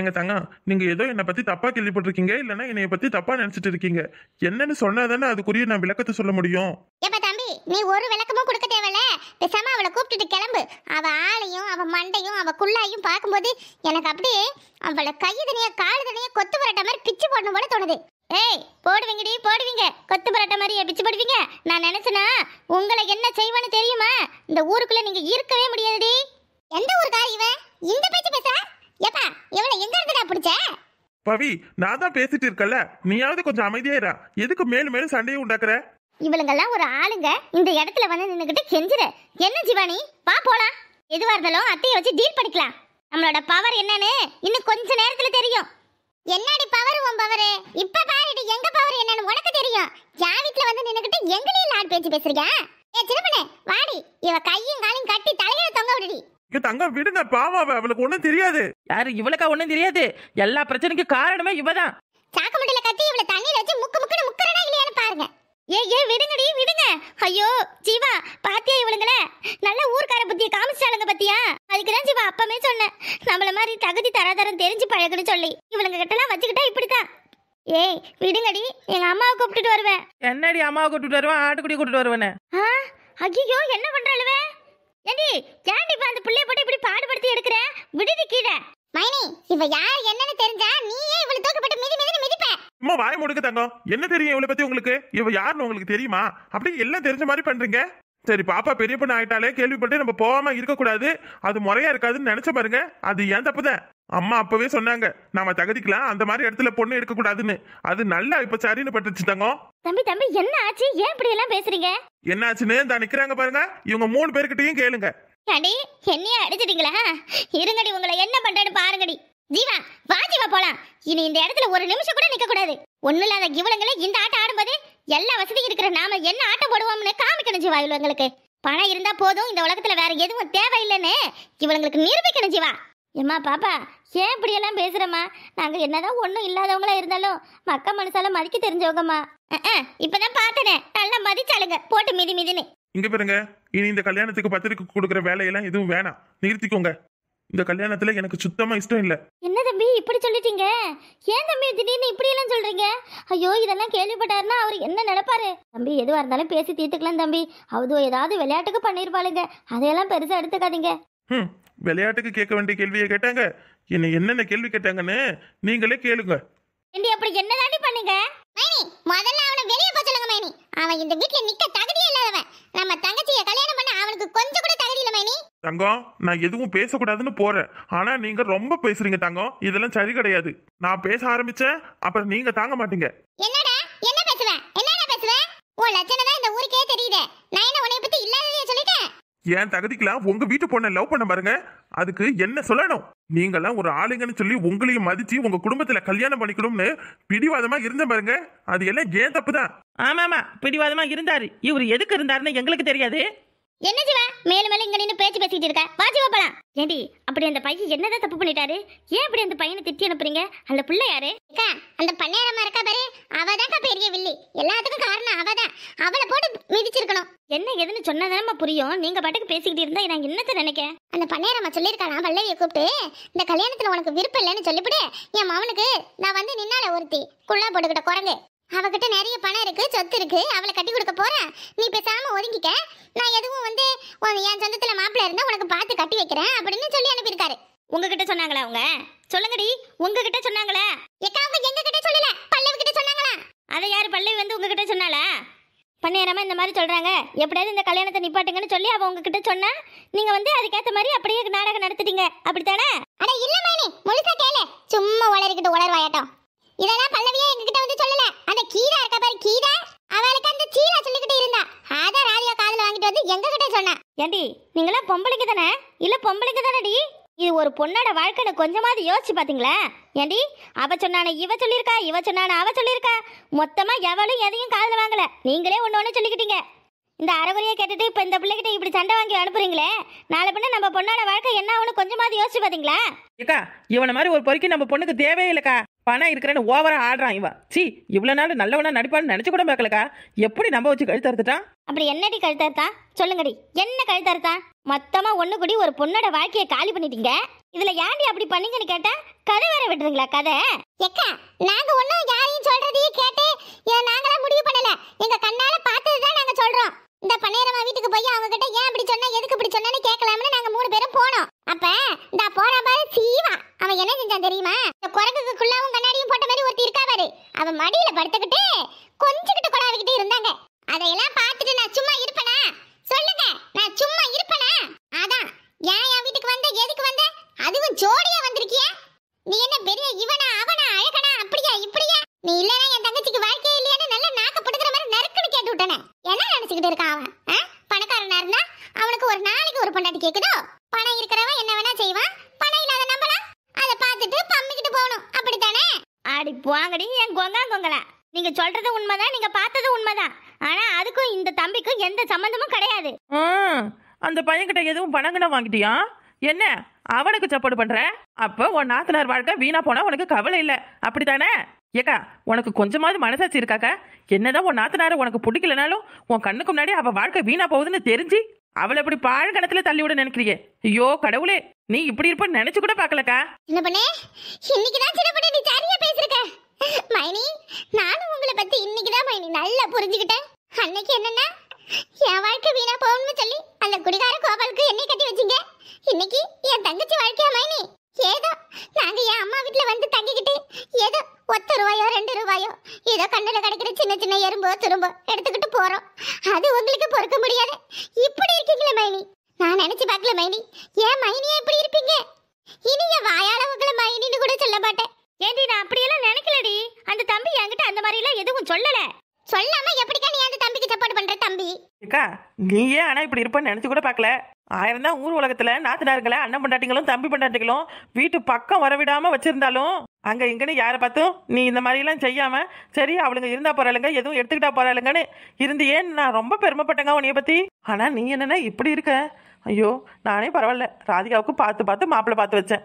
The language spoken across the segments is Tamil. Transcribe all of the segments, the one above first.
எங்க தங்கா நீங்க ஏதோ என்னை பத்தி தப்பா கேள்விப்பட்டிருக்கீங்க இல்லைன்னா என்னைய பத்தி தப்பா நினைச்சிட்டு இருக்கீங்க என்னன்னு சொன்னா அதுக்குரிய நான் விளக்கத்தை சொல்ல முடியும் எப்ப தம்பி நீ ஒரு விளக்கமும் கொடுக்க தேவையில்ல பேசாம அவளை கூப்பிட்டுட்டு கிளம்பு அவ ஆளையும் அவ மண்டையும் அவ குள்ளாயும் பார்க்கும்போது எனக்கு அப்படியே அவளை கை தனியா கால் தனியா கொத்து புரட்ட மாதிரி பிச்சு போடணும் போல தோணுது ஏய் போடுவீங்கடி போடுவீங்க கொத்து பரோட்டா மாதிரியே பிச்சு போடுவீங்க நான் நினைச்சனா உங்களை என்ன செய்வேன்னு தெரியுமா இந்த ஊருக்குள்ள நீங்க இருக்கவே முடியாதுடி எந்த ஊருக்கார் இவன் இந்த பேச்சு பேச ஏப்பா இவளை எங்க இருந்துடா பிடிச்ச பவி நான் தான் பேசிட்டு இருக்கல நீயாவது கொஞ்சம் அமைதியாயிரா எதுக்கு மேலும் மேலும் சண்டையை உண்டாக்குற இவளுங்கெல்லாம் ஒரு ஆளுங்க இந்த இடத்துல வந்து நின்னுகிட்டு கெஞ்சுற என்ன ஜிவானி வா போலாம் எதுவா இருந்தாலும் அத்தையை வச்சு டீல் பண்ணிக்கலாம் நம்மளோட பவர் என்னன்னு இன்னும் கொஞ்ச நேரத்துல தெரியும் என்னடி பவர் உன் பவர் இப்ப பாருடி எங்க பவர் என்னன்னு உனக்கு தெரியும் என் வந்து நின்னுகிட்டு எங்களையும் லாட் பேச்சு பேசுறீங்க ஏ சின்ன வாடி இவ கையும் காலையும் கட்டி தலையில தொங்க விடுடி தங்கம் விடுங்க பாவம் அவளுக்கு ஒண்ணும் தெரியாது யாரு இவளுக்கா ஒண்ணும் தெரியாது எல்லா பிரச்சனைக்கும் காரணமே இவதான் சாக்கு முட்டையில கட்டி இவள தண்ணியில வச்சு முக்கு முக்குன்னு முக்கறனா இல்லையான்னு பாருங்க ஏ ஏ விடுங்கடி விடுங்க ஐயோ ஜீவா பாத்தியா இவளுங்கள நல்ல ஊர்க்கார புத்திய காமிச்சாளுங்க பத்தியா அதுக்கு தான் ஜீவா அப்பமே சொன்னேன் நம்மள மாதிரி தகுதி தராதரம் தெரிஞ்சு பழகுன்னு சொல்லி இவளுங்க கிட்டலாம் வச்சுக்கிட்டா இப்படிதான் ஏய் விடுங்கடி எங்க அம்மாவை கூப்பிட்டுட்டு வருவேன் என்னடி அம்மாவை கூப்பிட்டுட்டு வருவேன் ஆட்டுக்குடி கூப்பிட்டுட்டு வருவேன் ஐயோ என்ன பண்றாளுவே ஏண்டி ஏண்டி இப்ப அந்த போட்டு இப்படி பாடுபடுத்தி எடுக்கிற விடுதி கீழே மைனி இவ யார் என்னன்னு தெரிஞ்சா நீயே இவள தூக்கப்பட்டு மிதி மிதி மிதிப்ப அம்மா வாய் முடுக்கு தங்கம் என்ன தெரியும் இவளை பத்தி உங்களுக்கு இவ யாருன்னு உங்களுக்கு தெரியுமா அப்படி எல்லாம் தெரிஞ்ச மாதிரி பண்றீங்க சரி பாப்பா பெரிய பொண்ணு ஆயிட்டாலே கேள்விப்பட்டு நம்ம போகாம இருக்கக்கூடாது அது முறையா இருக்காதுன்னு நினைச்ச பாருங்க அது ஏன் தப்புதான் அம்மா அப்பவே சொன்னாங்க நாம தகுதிக்கலாம் அந்த மாதிரி இடத்துல பொண்ணு எடுக்கக்கூடாதுன்னு அது நல்லா இப்ப சரின்னு பட்டுச்சு தங்க தம்பி தம்பி என்ன ஆச்சு ஏன் இப்படி எல்லாம் பேசுறீங்க என்ன ஆச்சுன்னு தான் நிக்கிறாங்க பாருங்க இவங்க மூணு பேருக்கிட்டையும் கேளுங்க அடி என்னையா அடிச்சிட்டீங்களா இருங்கடி உங்களை என்ன பண்றேன்னு பாருங்கடி ஜீவா வா ஜீவா போலாம் இனி இந்த இடத்துல ஒரு நிமிஷம் கூட நிக்க கூடாது ஒண்ணு இல்லாத இவளுங்களே இந்த ஆட்டம் ஆடும்போதே எல்லா வசதியும் இருக்கிற நாம என்ன ஆட்டம் போடுவோம்னு காமிக்கணும் வா இவங்களுக்கு பணம் இருந்தா போதும் இந்த உலகத்துல வேற எதுவும் தேவையில்லைன்னு இவங்களுக்கு நிரூபிக்கணும் வா ஏம்மா பாப்பா ஏன் இப்படியெல்லாம் பேசுறமா நாங்கள் என்னதான் ஒன்றும் இல்லாதவங்களா இருந்தாலும் மக்க மனசால மதிக்க தெரிஞ்சவங்கம்மா இப்பதான் பார்த்தனே நல்லா மதிச்சாளுங்க போட்டு மிதி மிதினு இங்க பாருங்க இனி இந்த கல்யாணத்துக்கு பத்திரிக்கை கொடுக்குற வேலையெல்லாம் எதுவும் வேணாம் நிறுத்திக்கோங்க இந்த கல்யாணத்துல எனக்கு சுத்தமா இஷ்டம் இல்ல என்ன தம்பி இப்படி சொல்லிட்டீங்க ஏன் தம்பி திடீர்னு இப்படி எல்லாம் சொல்றீங்க ஐயோ இதெல்லாம் கேள்விப்பட்டாருன்னா அவர் என்ன நினைப்பாரு தம்பி எதுவா இருந்தாலும் பேசி தீர்த்துக்கலாம் தம்பி அவது ஏதாவது விளையாட்டுக்கு பண்ணிருப்பாளுங்க அதையெல்லாம் பெருசா எடுத்துக்காதீங்க விளையாட்டுக்கு கேட்க வேண்டிய கேள்வியை கேட்டாங்க என்ன என்னென்ன கேள்வி கேட்டாங்கன்னு நீங்களே கேளுங்க ஏண்டி அப்படி என்ன தாண்டி பண்ணுங்க மைனி முதல்ல அவனை வெளியே போ சொல்லுங்க மைனி அவன் இந்த வீட்ல நிக்க தகுதி இல்லாதவன் நம்ம தங்கச்சிய கல்யாணம் பண்ண அவனுக்கு கொஞ்சம் கூட தகுதி இல்ல மைனி தங்கம் நான் எதுவும் பேசக்கூடாதுன்னு போறேன் ஆனா நீங்க ரொம்ப பேசுறீங்க தங்கம் இதெல்லாம் சரி கிடையாது நான் பேச ஆரம்பிச்சேன் அப்புறம் நீங்க தாங்க மாட்டீங்க என்னடா என்ன பேசுவேன் என்னடா பேசுவேன் ஓ லட்சணம் தான் இந்த ஊருக்கே தெரியுதே நான் என்ன உன்னை பத்தி இல்லாததையே சொல்லிட்டேன் என் தகுதிக்கெல்லாம் உங்க வீட்டு பொண்ணை லவ் பண்ண பாருங்க அதுக்கு என்ன சொல்லணும் நீங்களாம் ஒரு ஆளுங்கன்னு சொல்லி உங்களையும் மதிச்சு உங்க குடும்பத்துல கல்யாணம் பண்ணிக்கணும்னு பிடிவாதமா இருந்த பாருங்க அது எல்லாம் ஏன் தப்பு தான் ஆமா ஆமா பிடிவாதமா இருந்தாரு இவர் எதுக்கு இருந்தாருன்னு எங்களுக்கு தெரியாது என்ன ஜீவா மேலும் மேலும் இங்க நின்று பேச்சு பேசிக்கிட்டு இருக்க வா ஜீவா போலாம் ஏண்டி அப்படி அந்த பையன் என்னதான் தப்பு பண்ணிட்டாரு ஏன் அப்படி அந்த பையனை திட்டி அனுப்புறீங்க அந்த பிள்ளை யாரு அந்த பண்ணையாரமா இருக்கா பாரு அவதான்க்கா பெரிய வில்லி எல்லாத்துக்கும் காரணம் அவதான் அவளை போட்டு மிதிச்சிருக்கணும் என்ன எதுன்னு சொன்னதானமா புரியும் நீங்க பாட்டுக்கு பேசிக்கிட்டு இருந்தா நான் என்னத்த நினைக்க அந்த பண்ணையாரம்மா சொல்லியிருக்கானா பல்லவியை கூப்பிட்டு இந்த கல்யாணத்துல உனக்கு விருப்பம் இல்லைன்னு சொல்லிவிடு என் மவனுக்கு நான் வந்து நின்னால ஒருத்தி குள்ளா போட்டுக்கிட்ட குரங்கு அவகிட்ட நிறைய பணம் இருக்கு சொத்து இருக்கு அவளை கட்டி கொடுக்க போறேன் நீ பேசாம ஒதுங்கிக்க நான் எதுவும் வந்து என் சொந்தத்துல மாப்பிள்ள இருந்தா உனக்கு பார்த்து கட்டி வைக்கிறேன் அப்படின்னு சொல்லி அனுப்பியிருக்காரு உங்ககிட்ட சொன்னாங்களா அவங்க சொல்லுங்கடி உங்ககிட்ட சொன்னாங்களா எங்க கிட்ட சொல்லல பல்லவி கிட்ட சொன்னாங்களா அதை யாரு பல்லவி வந்து உங்ககிட்ட சொன்னாலா பண்ணியாரமா இந்த மாதிரி சொல்றாங்க எப்படியாவது இந்த கல்யாணத்தை நிப்பாட்டுங்கன்னு சொல்லி அவ உங்ககிட்ட சொன்னா நீங்க வந்து அதுக்கேத்த மாதிரி அப்படியே நாடகம் நடத்திட்டீங்க அப்படித்தானே அட இல்ல மேனி முழுசா கேளு சும்மா வளரிக்கிட்டு உளர்வாயாட்டம் இதெல்லாம் பல்லவியா எங்ககிட்ட வந்து சொல்லல அந்த கீரா இருக்க பாரு கீரா அவளுக்கு அந்த சீரா சொல்லிக்கிட்டு இருந்தா அத ராதியா காதுல வாங்கிட்டு வந்து எங்க கிட்ட சொன்னா ஏண்டி எல்லாம் பொம்பளைக்கு தானே இல்ல பொம்பளைக்கு தானடி இது ஒரு பொண்ணோட வாழ்க்கைன்னு கொஞ்சமாவது யோசிச்சு பாத்தீங்களா ஏண்டி அவ சொன்னான இவ சொல்லிருக்கா இவ சொன்னான அவ சொல்லிருக்கா மொத்தமா எவளும் எதையும் காதுல வாங்கல நீங்களே ஒண்ணு ஒண்ணு சொல்லிக்கிட்டீங்க இந்த அறகுறையை கேட்டுட்டு இப்போ இந்த பிள்ளைகிட்ட இப்படி சண்டை வாங்கி அனுப்புறீங்களே நாளை பின்ன நம்ம பொண்ணோட வாழ்க்கை என்ன ஆகும்னு கொஞ்சமாவது யோசிச்சு பாத்தீங்களா ஏக்கா இவனை மாதிரி ஒரு பொறுக்கி நம்ம பொண்ணுக்கு தேவையே பணம் இருக்கிறேன்னு ஓவரா ஆடுறான் இவன் சி இவ்வளவு நாள் நல்லவனா நடிப்பான்னு நினைச்சு கூட பாக்கலக்கா எப்படி நம்ப வச்சு கழுத்தறுத்துட்டான் அப்படி என்னடி கழுத்தறுத்தான் சொல்லுங்கடி என்ன கழுத்தறுத்தான் மொத்தமா ஒண்ணு கூடி ஒரு பொண்ணோட வாழ்க்கையை காலி பண்ணிட்டீங்க இதுல ஏன்டி அப்படி பண்ணீங்கன்னு கேட்டா கதை வேற விட்டுருங்களா கதை எக்கா நாங்க ஒண்ணு சம்பந்தமும் கிடையாது அந்த பையன்கிட்ட எதுவும் பணங்கன வாங்கிட்டியா என்ன அவனுக்கு சப்போர்ட் பண்ற அப்ப உன் நாத்தனார் வாழ்க்கை வீணா போனா உனக்கு கவலை இல்ல அப்படித்தானே ஏக்கா உனக்கு கொஞ்சமாவது மனசாட்சி இருக்காக்கா என்னதான் உன் நாத்தனார உனக்கு பிடிக்கலனாலும் உன் கண்ணுக்கு முன்னாடி அவ வாழ்க்கை வீணா போகுதுன்னு தெரிஞ்சு அவளை இப்படி கணத்துல தள்ளி விட நினைக்கிறிய ஐயோ கடவுளே நீ இப்படி இருப்ப நினைச்சு கூட பாக்கலக்கா என்ன பண்ணே இன்னைக்குதான் சின்ன பண்ணே நீ சரியா பேசிருக்க மைனி நானும் உங்களை பத்தி இன்னைக்குதான் மைனி நல்லா புரிஞ்சுக்கிட்டேன் அன்னைக்கு என்னன்னா என் வாழ்க்கை வீணா போகணும்னு சொல்லி அந்த குடிகார கோபாலுக்கு என்னை கட்டி வச்சிங்க இன்னைக்கு என் தங்கச்சி வாழ்க்கையா மைனி ஏதோ நாங்க என் அம்மா வீட்டுல வந்து தங்கிக்கிட்டு ஏதோ ஒத்த ரூபாயோ ரெண்டு ரூபாயோ ஏதோ கண்ணுல கிடைக்கிற சின்ன சின்ன எறும்போ துரும்போ எடுத்துக்கிட்டு போறோம் அது உங்களுக்கு பொறுக்க முடியாது இப்படி இருக்கீங்களே மைனி நான் நினைச்சு பார்க்கல மைனி ஏன் மைனியா இப்படி இருப்பீங்க இனி என் வாயால உங்களை மைனின்னு கூட சொல்ல மாட்டேன் ஏன்டி நான் அப்படியெல்லாம் நினைக்கலடி அந்த தம்பி என்கிட்ட அந்த மாதிரிலாம் எதுவும் சொல்லலை சொல்லாம எப்படிக்கா நீ அந்த தம்பிக்கு சப்போர்ட் பண்ற தம்பி அக்கா நீ ஏன் ஆனா இப்படி இருப்பேன்னு நினைச்சு கூட பார்க்கல ஆயிரம் தான் ஊர் உலகத்துல நாத்தனார்கள அண்ணன் பண்டாட்டிங்களும் தம்பி பண்டாட்டிங்களும் வீட்டு பக்கம் வரவிடாம வச்சிருந்தாலும் அங்க இங்கன்னு யாரை பார்த்தும் நீ இந்த மாதிரி எல்லாம் செய்யாம சரி அவளுங்க இருந்தா போறாளுங்க எதுவும் எடுத்துக்கிட்டா போறாளுங்கன்னு ஏன் நான் ரொம்ப பெருமைப்பட்டேங்க உனைய பத்தி ஆனா நீ என்னன்னா இப்படி இருக்க ஐயோ நானே பரவாயில்ல ராதிகாவுக்கு பார்த்து பார்த்து மாப்பிள்ளை பார்த்து வச்சேன்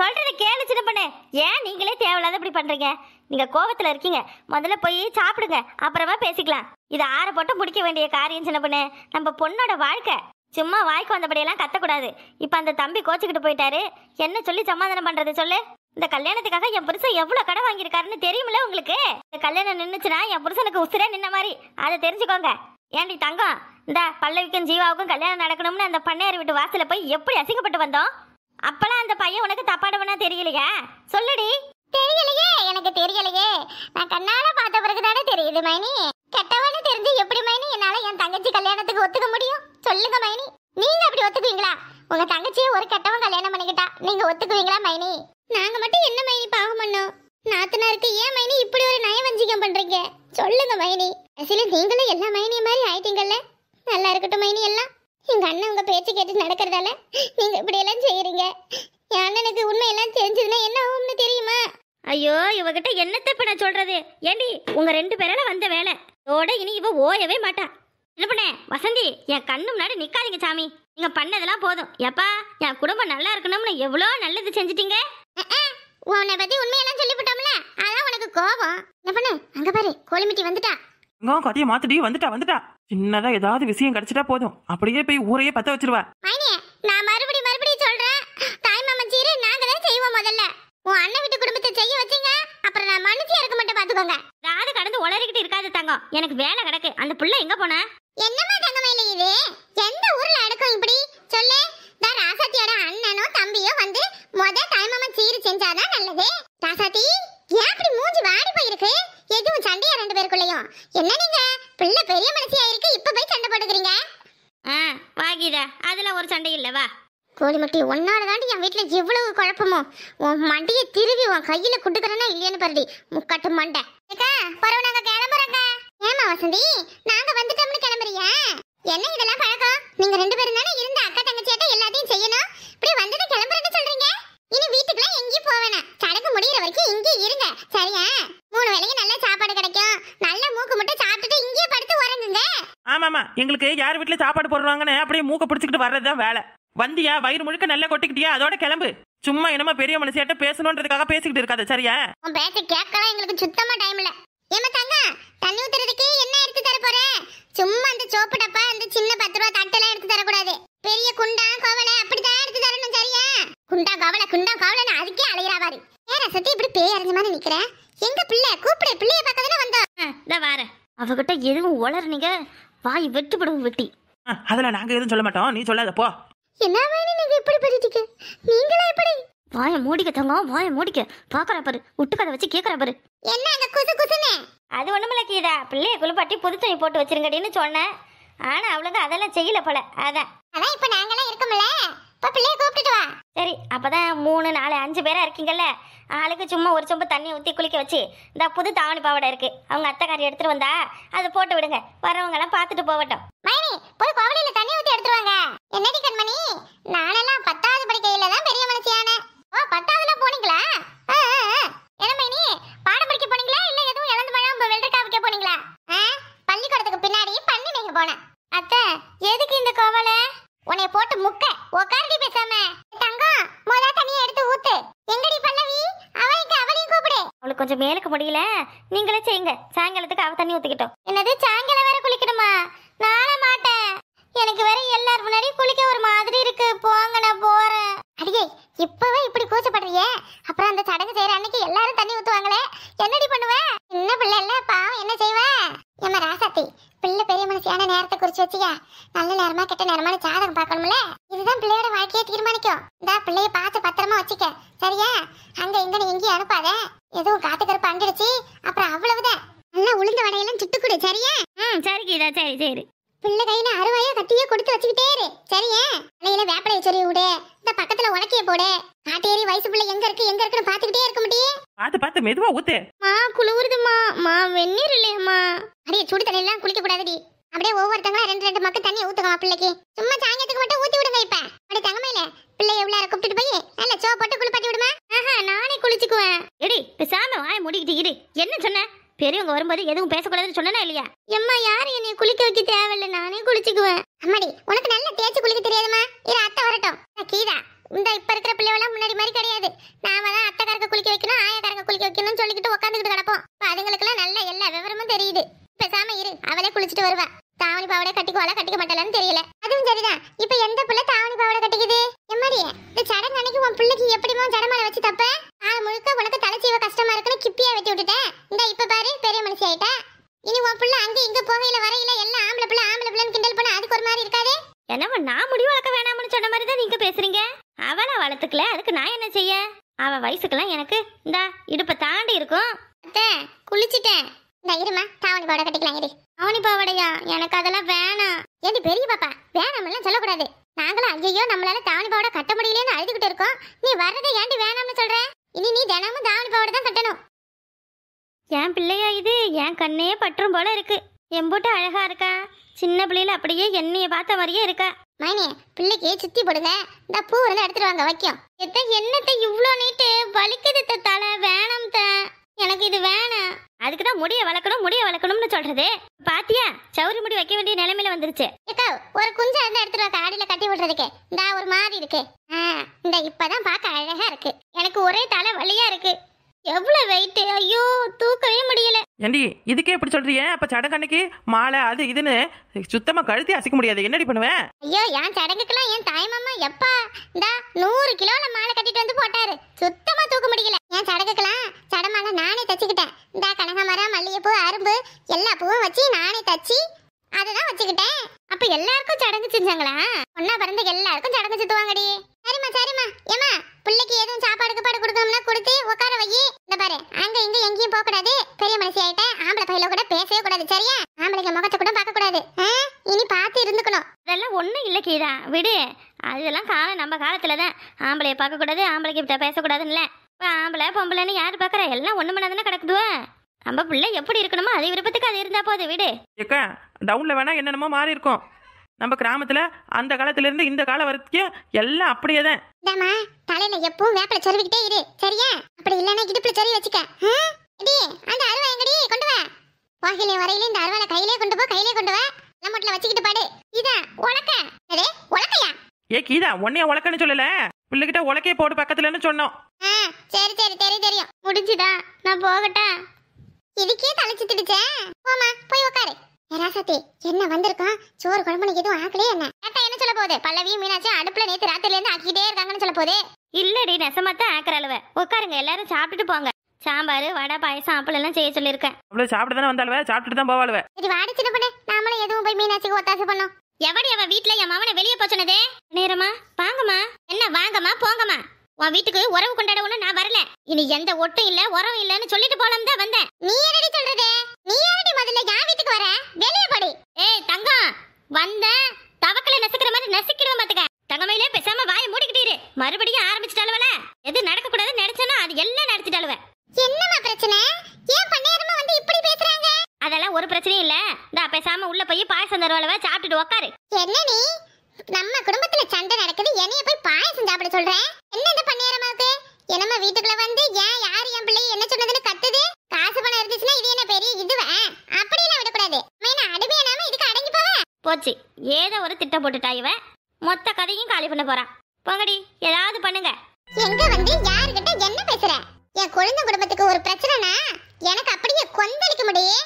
சொல்கிறத கேளு சின்ன பண்ணு ஏன் நீங்களே தேவையில்லாத இப்படி பண்ணுறீங்க நீங்கள் கோவத்தில் இருக்கீங்க முதல்ல போய் சாப்பிடுங்க அப்புறமா பேசிக்கலாம் இது ஆற போட்டு முடிக்க வேண்டிய காரியம் சின்ன பண்ணு நம்ம பொண்ணோட வாழ்க்கை சும்மா வாய்க்கு வந்தபடியெல்லாம் கத்தக்கூடாது இப்போ அந்த தம்பி கோச்சிக்கிட்டு போயிட்டாரு என்ன சொல்லி சமாதானம் பண்ணுறது சொல்லு இந்த கல்யாணத்துக்காக என் புருஷன் எவ்வளோ கடை வாங்கியிருக்காருன்னு தெரியுமில்ல உங்களுக்கு இந்த கல்யாணம் நின்றுச்சுன்னா என் புருஷனுக்கு உசுரே நின்ன மாதிரி அதை தெரிஞ்சுக்கோங்க ஏன்டி தங்கம் இந்த பல்லவிக்கும் ஜீவாவுக்கும் கல்யாணம் நடக்கணும்னு அந்த பண்ணையார் வீட்டு வாசலில் போய் எப்படி அசிங்கப்பட்டு வந்தோம் அப்பலாம் அந்த பையன் உனக்கு தப்பாடவனா தெரியலையா சொல்லுடி தெரியலையே எனக்கு தெரியலையே நான் கண்ணால பார்த்த பிறகு தானே தெரியுது மைனி கெட்டவனு தெரிஞ்சு எப்படி மைனி என்னால என் தங்கச்சி கல்யாணத்துக்கு ஒத்துக்க முடியும் சொல்லுங்க மைனி நீங்க அப்படி ஒத்துக்குவீங்களா உங்க தங்கச்சியை ஒரு கெட்டவன் கல்யாணம் பண்ணிக்கிட்டா நீங்க ஒத்துக்குவீங்களா மைனி நாங்க மட்டும் என்ன மைனி பாவம் பண்ணோம் நாத்தனாருக்கு ஏன் மைனி இப்படி ஒரு நயவஞ்சிகம் பண்றீங்க சொல்லுங்க மைனி அசில நீங்களும் எல்லா மைனியும் மாதிரி ஆயிட்டீங்கல்ல நல்லா இருக்கட்டும் மைனி எல்லாம் எங்க அண்ணன் உங்க பேச்சு கேட்டு நடக்கிறதால நீங்க இப்படி எல்லாம் செய்யறீங்க என் அண்ணனுக்கு உண்மையெல்லாம் தெரிஞ்சதுன்னா என்ன ஆகும்னு தெரியுமா ஐயோ இவகிட்ட என்னத்தை இப்ப நான் சொல்றது ஏண்டி உங்க ரெண்டு பேரால வந்த வேலை இதோட இனி இவ ஓயவே மாட்டா என்ன பண்ண வசந்தி என் கண்ணு முன்னாடி நிக்காதீங்க சாமி நீங்க பண்ணதெல்லாம் போதும் எப்பா என் குடும்பம் நல்லா இருக்கணும்னு எவ்வளோ நல்லது செஞ்சிட்டீங்க உன்னை பத்தி உண்மையெல்லாம் சொல்லிவிட்டோம்ல அதான் உனக்கு கோபம் என்ன பண்ணு அங்க பாரு கோழிமிட்டி வந்துட்டா இங்க கதையை மாத்திடி வந்துட்டா வந்துட்டா சின்னதா ஏதாவது விஷயம் கிடைச்சிட்டா போதும் அப்படியே போய் ஊரையே பத்த வச்சிருவா நான் மறுபடியும் மறுபடியும் சொல்றேன் தாய் மாமஞ்சீரு நாங்க தான் செய்வோம் முதல்ல உன் அண்ணன் வீட்டு குடும்பத்தை செய்ய வச்சீங்க அப்புறம் நான் மனுஷியா இருக்க மட்டும் பாத்துக்கோங்க காது கடந்து உளறிக்கிட்டு இருக்காது தங்கம் எனக்கு வேலை கிடக்கு அந்த புள்ள எங்க போன என்னமா தங்கமயில இது எந்த ஊர்ல அடக்கம் இப்படி சொல்லு நான் ராசாத்தியோட அண்ணனோ தம்பியோ வந்து முத தாய்மாமன் சீரு செஞ்சாதான் நல்லது ராசாத்தி ஏன் அப்படி மூஞ்சி வாடி போயிருக்கு என்ன நீங்க பிள்ளை பெரிய மனுஷியா இருக்கு இப்ப போய் சண்டை போட்டுக்கிறீங்க ஆ வாகிதா அதுல ஒரு சண்டை இல்லை வா கோழிமட்டி ஒன்னால தாண்டி என் வீட்டுல எவ்வளவு குழப்பமோ உன் மண்டியை திருவி உன் கையில கொடுக்குறேன்னா இல்லையான்னு பாருடி முக்கட்டு மண்டை அக்கா பரவ நாங்கள் கிளம்புறோங்க ஏமா வசந்தி நாங்க வந்துட்டோம்னு கிளம்புறியா என்ன இதெல்லாம் பழக்கம் நீங்க ரெண்டு பேரும் தானே இருந்த அக்கா தங்கச்சியாட்ட எல்லாத்தையும் செய்யணும் இப்படி வந்தது கிளம்புறேன்னு சொல்றீங்க இனி வீட்டுக்குலாம் எங்கேயும் போவேன சடங்கு முடியிற வரைக்கும் இங்கே இருங்க சரியா மூணு வேலையும் நல்லா ஆமா எங்களுக்கு யார் வீட்டுல சாப்பாடு போடுறாங்கன்னு அப்படியே மூக்க பிடிச்சிக்கிட்டு வர்றதுதான் வேலை வந்தியா வயிறு முழுக்க நல்லா கொட்டிக்கிட்டியா அதோட கிளம்பு சும்மா என்னமா பெரிய மனுஷியாட்ட பேசணும்ன்றதுக்காக பேசிக்கிட்டு இருக்காத சரியா உன் கேட்கலாம் எங்களுக்கு சுத்தமா டைம் இல்ல ஏமா தங்க தண்ணி ஊத்துறதுக்கு என்ன எடுத்து தர போற சும்மா அந்த சோப்பு டப்பா அந்த சின்ன பத்து ரூபா தட்டெல்லாம் எடுத்து தரக்கூடாது பெரிய குண்டா கோவலை அப்படிதான் எடுத்து தரணும் சரியா குண்டா கவலை குண்டா கோவலை அதுக்கே அலையிறாவாரு ஏன் ரசத்தை இப்படி பேய் அறிஞ்ச மாதிரி நிக்கிற எங்க பிள்ளை கூப்பிடு பிள்ளைய பக்கத்துல வந்தா இந்த வேற அவகிட்ட எதுவும் உளர் நீங்க வாய் வெட்டுப்படும் வெட்டி அதெல்லாம் நாங்க எதுவும் சொல்ல மாட்டோம் நீ சொல்லாத போ என்ன வேணும் நீங்க இப்படி பேசிட்டீங்க நீங்களே இப்படி வாய மூடிக்க தங்க வாய மூடிக்க பாக்கற பாரு கதை வச்சு கேக்குற பாரு என்ன அந்த குசு குசுனே அது ஒண்ணுமில்ல கீதா பிள்ளைய குளிப்பாட்டி புது துணி போட்டு வச்சிருங்கடின்னு சொன்னேன் ஆனா அவளுக்கு அதெல்லாம் செய்யல போல அதான் அதான் இப்ப நாங்களாம் இருக்கோம்ல இப்போ பிள்ளைய கூப்பிட்டுட்டு வா சரி அப்பதான் மூணு நாலு அஞ்சு பேரா இருக்கீங்கல்ல ஆளுக்கு சும்மா ஒரு சொம்பு தண்ணி ஊற்றி குளிக்க வச்சு இந்த புது தாவணி பாவாடை இருக்கு அவங்க அத்தைக்காரி எடுத்துட்டு வந்தா அது போட்டு விடுங்க வரவங்க எல்லாம் பார்த்துட்டு போகட்டும் மைனி போய் கோவிலில் தண்ணி ஊற்றி எடுத்துருவாங்க என்னடி கண்மணி நானெல்லாம் பத்தாவது படிக்கையில தான் பெரிய மனுஷியான ஓ பத்தாவதுல போனீங்களா என்ன மைனி பாடம் படிக்க போனீங்களா இல்லை எதுவும் இழந்து பழம் வெள்ளரிக்காய் விற்க போனீங்களா பள்ளிக்கூடத்துக்கு பின்னாடி பண்ணி நீங்கள் போனேன் அத்தை எதுக்கு இந்த கோவலை உன்னை போட்டு முக்க உக்காரடி பேசாம தங்கம் முதல்ல தண்ணியை எடுத்து ஊத்து எங்கடி பல்லவி அவளுக்கு அவளையும் கூப்பிடு அவளுக்கு கொஞ்சம் மேலுக்கு முடியல நீங்களே செய்யுங்க சாயங்காலத்துக்கு அவ தண்ணி ஊத்துக்கிட்டோம் என்னது சாயங்காலம் வேற குளிக்கணுமா நாள மாட்டேன் எனக்கு வேற எல்லாரும் முன்னாடி குளிக்க ஒரு மாதிரி இருக்கு போங்க நான் போறேன் அடியே இப்பவே இப்படி கூச்சப்படுறியே அப்புறம் அந்த சடங்கு செய்யற அன்னைக்கு எல்லாரும் தண்ணி ஊத்துவாங்களே என்னடி பண்ணுவ என்ன பிள்ளை இல்ல பாவம் என்ன செய்வ நம்ம ராசாத்தி பிள்ளை பெரிய மனுஷியான நேரத்தை குறிச்சு வச்சுக்க சுட்டு சுட்டுக்குடு சரியா ம் சரி கீதா சரி சரி பிள்ளை கையில அருவாயோ கத்தியோ கொடுத்து வச்சுக்கிட்டே இரு சரியா அலையில வேப்பிலையை சொல்லி விடு இந்த பக்கத்துல உலக்கிய போடு காட்டேரி வயசு பிள்ளை எங்க இருக்கு எங்க இருக்குன்னு பாத்துக்கிட்டே இருக்க முடியே பாத்து பாத்து மெதுவா ஊத்து மா குளிருதுமா மா வெந்நீர் இல்லையம்மா அடியே சுடு எல்லாம் குளிக்க கூடாதுடி அப்படியே ஒவ்வொருத்தங்களா ரெண்டு ரெண்டு மக்கள் தண்ணி ஊத்துக்கமா பிள்ளைக்கு சும்மா சாயங்கத்துக்கு மட்டும் ஊத்தி விடுங்க இப்ப அப்படி தங்கமையில பிள்ளை எவ்வளவு கூப்பிட்டு போய் நல்ல சோ போட்டு குளிப்பாட்டி விடுமா ஆஹா நானே குளிச்சுக்குவேன் எடி பேசாம வாய மூடிக்கிட்டு இரு என்ன சொன்ன பெரியவங்க வரும்போது எதுவும் பேசக்கூடாதுன்னு சொன்னா இல்லையா எம்மா யாரும் என்னை குளிக்க வைக்க தேவையில்ல நானே குளிச்சுக்குவேன் அம்மாடி உனக்கு நல்லா தேய்ச்சி குளிக்க தெரியாதுமா இது அத்தை வரட்டும் கீதா இந்த இப்ப இருக்கிற பிள்ளைவெல்லாம் முன்னாடி மாதிரி கிடையாது நாம தான் அத்தைக்காரங்க குளிக்க வைக்கணும் ஆயக்காரங்க குளிக்க வைக்கணும்னு சொல்லிக்கிட்டு உட்காந்துக்கிட்டு கிடப்போம் அதுங்களுக்குலாம் நல்ல எல்லா விவரமும் தெரியுது பேசாம இரு அவளே குளிச்சுட்டு வருவா தாவணி பாவாடை கட்டிக்குவாளா கட்டிக்க மாட்டாளான்னு தெரியல அதுவும் சரிதான் இப்ப எந்த புள்ள தாவணி பாவாடை கட்டிக்குது எம்மாடி இந்த சடங்கு அன்னைக்கு உன் பிள்ளைக்கு எப்படிமோ ஜடமால வச்சு தப்ப நாள் முழுக்க உனக்கு தலைச்சீவ கஷ்டமா இருக்குன்னு கிப்பியா வெட்டி விட்டுட்டேன் இந்த இப்ப பாரு பெரிய மனுஷி ஆயிட்டா இனி உன் புள்ள அங்க இங்க போகையில வரையில எல்லாம் ஆம்பளை புள்ள ஆம்பளை பிள்ளைன்னு கிண்டல் பண்ண அதுக்கு ஒரு மாதிரி இருக்காது என்னவோ நான் முடிவு வளர்க்க வேணாம்னு சொன்ன மாதிரி தான் நீங்க பேசுறீங்க அவளை வளர்த்துக்கல அதுக்கு நான் என்ன செய்ய அவ வயசுக்கெல்லாம் எனக்கு இந்த இடுப்ப தாண்டி இருக்கும் அத்தை குளிச்சிட்டேன் இந்த இருமா தாவணி பாவடை கட்டிக்கலாம் இரு அவனி பாவடையா எனக்கு அதெல்லாம் வேணாம் ஏண்டி பெரிய பாப்பா வேணாமெல்லாம் சொல்லக்கூடாது நாங்களும் ஐயோ நம்மளால தாவணி பாவடை கட்ட முடியலன்னு அழுதுகிட்டு இருக்கோம் நீ வர்றதை ஏண்டி வேணாம்னு சொல்ற இனி நீ தினமும் தாவணி பாவடை தான் கட்டணும் என் பிள்ளையா இது என் கண்ணே பற்றும் போல இருக்கு எம்பூட்ட அழகா இருக்கா சின்ன பிள்ளையில அப்படியே என்னைய பார்த்த மாதிரியே இருக்கா மைனி பிள்ளைக்கு சித்தி போடுங்க இந்த பூ வந்து எடுத்துட்டு வாங்க வைக்கும் எத்த என்னத்த இவ்வளோ நீட்டு வலிக்கிறது தலை வேணாம் தான் எனக்கு இது வேணாம் அதுக்கு தான் முடிய வளர்க்கணும் முடிய வளர்க்கணும்னு சொல்றது பாத்தியா சௌரி முடி வைக்க வேண்டிய நிலைமையில வந்துருச்சு ஒரு குஞ்ச இருந்தா எடுத்துட்டு வா காடியில கட்டி விடுறதுக்கு இந்த ஒரு மாதிரி இருக்கு இந்த இப்பதான் பார்க்க அழகா இருக்கு எனக்கு ஒரே தலை வழியா இருக்கு எவ்வளவு வெயிட் ஐயோ தூக்கவே முடியல ஏண்டி இதுக்கே இப்படி சொல்றியே அப்ப சடங்கு அன்னைக்கு மாலை அது இதுன்னு சுத்தமா கழுத்தி அசைக்க முடியாது என்னடி பண்ணுவேன் ஐயோ என் சடங்குக்கெல்லாம் என் மாமா எப்பா இந்த நூறு கிலோல மாலை கட்டிட்டு வந்து போட்டாரு சுத்தமா தூக்க முடியல என் சடங்குக்கெல்லாம் சடமால நானே தச்சுக்கிட்டேன் இந்த கனகமரம் மல்லிகைப்பூ அரும்பு எல்லா பூவும் வச்சு நானே தச்சு அதுதான் வச்சுக்கிட்டேன் அப்ப எல்லாருக்கும் சடங்கு செஞ்சாங்களா ஒன்னா பிறந்த எல்லாருக்கும் சடங்கு சுத்துவாங்கடி சரிம்மா சரிம்மா ஏமா பிள்ளைக்கு எதுவும் சாப்பாடு கப்பாடு கொடுக்கணும்னா கொடுத்து உட்கார வை இந்த பாரு அங்க இங்க எங்கேயும் போக கூடாது பெரிய மனுஷி ஆயிட்ட ஆம்பளை பையில கூட பேசவே கூடாது சரியா ஆம்பளைங்க முகத்தை கூட பார்க்க கூடாது இனி பார்த்து இருந்துக்கணும் அதெல்லாம் ஒண்ணும் இல்ல கீதா விடு அதெல்லாம் காலம் நம்ம காலத்துல தான் ஆம்பளைய பார்க்க கூடாது ஆம்பளைக்கு பேசக்கூடாதுன்னு ஆம்பளை பொம்பளைன்னு யாரு பார்க்கற எல்லாம் ஒண்ணு மணி தானே நம்ம பிள்ளை எப்படி இருக்கணுமோ அது விருப்பத்துக்கு அது இருந்தா போதும் விடு டவுன்ல வேணா என்னென்னமோ மாறி இருக்கும் நம்ம கிராமத்துல அந்த காலத்துல இருந்து இந்த காலம் வரைக்கும் எல்லாம் அப்படியே தான் தலையில எப்பவும் வேப்பல சருவிக்கிட்டே இரு சரியா அப்படி இல்லனா இடுப்புல சரி வச்சுக்க அந்த அருவா எங்கடி கொண்டு வா வாகிலே வரையில இந்த அருவாளை கையிலே கொண்டு போ கையிலே கொண்டு வா நம்மட்டுல வச்சுக்கிட்டு பாடு இதா உலக்க அதே உலக்கையா ஏ கீதா உன்னைய உலக்கன்னு சொல்லல பிள்ளைகிட்ட உலக்கைய போட்டு பக்கத்துலன்னு சொன்னோம் ஆ சரி சரி தெரியும் தெரியும் முடிஞ்சுதா நான் போகட்டா இதுக்கே தலைச்சு திடிச்சே போமா போய் உட்காரு ராசத்தே என்ன வந்திருக்கான் சோறு குழம்புல எதுவும் ஆக்கலே என்ன அக்கா என்ன சொல்ல போகுது பல்லவி மீனாட்சி அடுப்புல நேத்து ராத்திரில இருந்து ஆக்கிட்டே இருக்காங்கன்னு சொல்ல போதே இல்லடி நெசமாத்தான் ஆக்கிற அளவு உட்காருங்க எல்லாரும் சாப்பிட்டுட்டு போங்க சாம்பார் வடை பாயசம் அப்பளம் எல்லாம் செய்ய சொல்லிருக்கேன் அவ்வளவு சாப்பிட்டு தானே வந்தாளுவ சாப்பிட்டுட்டு தான் போவாளுவ இது வாடி சின்ன பண்ணு நாமளும் எதுவும் போய் மீனாட்சிக்கு ஒத்தாசை பண்ணோம் எவடி அவ வீட்ல என் மவனை வெளியே போக சொன்னதே நேரமா வாங்கம்மா என்ன வாங்கம்மா போங்கம்மா உன் வீட்டுக்கு உறவு கொண்டாடணும்னு நான் வரல இனி எந்த ஒட்டும் இல்ல உறவு இல்லன்னு சொல்லிட்டு போலாம் தான் வந்தேன் நீ என்னடி சொல்றதே நீ யாரடி முதல்ல என் வீட்டுக்கு வர வெளிய படி ஏய் தங்கம் வந்த தவக்கல நசுக்கிற மாதிரி நசுக்கிடுவோம் பாத்துக்க தங்கமையிலே பேசாம வாயை மூடிக்கிட்டு மறுபடியும் ஆரம்பிச்சிட்டாலுவல எது நடக்க கூடாதுன்னு நினைச்சனா அது எல்லாம் நடத்திட்டாலுவ என்னமா பிரச்சனை ஏன் பண்ணையாரமா வந்து இப்படி பேசுறாங்க அதெல்லாம் ஒரு பிரச்சனையும் இல்ல இந்த பேசாம உள்ள போய் பாயசம் தருவாளவ சாப்பிட்டுட்டு உட்காரு என்ன நீ நம்ம குடும்பத்துல சண்டை நடக்குது என்னைய போய் பாயசம் சாப்பிட சொல்றேன் என்ன இந்த பண்ணையாரமாவுக்கு என்னம்மா வீட்டுக்குள்ள வந்து ஏன் யார் என் பிள்ளை என்ன சொன்னதுன்னு கத்துது காசு பணம் இருந்துச்சுன்னா இது என்ன பெரிய இதுவா அப்படி எல்லாம் விடக்கூடாது மெயினா அடிமையா நாம இதுக்கு அடங்கி போவ போச்சு ஏதோ ஒரு திட்டம் போட்டுட்டா இவ மொத்த கதையும் காலி பண்ண போறான் போங்கடி ஏதாவது பண்ணுங்க எங்க வந்து யாருகிட்ட என்ன பேசுற என் குழந்தை குடும்பத்துக்கு ஒரு பிரச்சனைனா எனக்கு அப்படியே கொந்தளிக்க முடியே